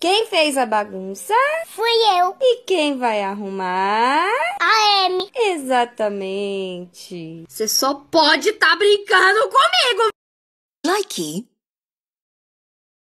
Quem fez a bagunça? Fui eu. E quem vai arrumar? A M. Exatamente. Você só pode estar tá brincando comigo. Like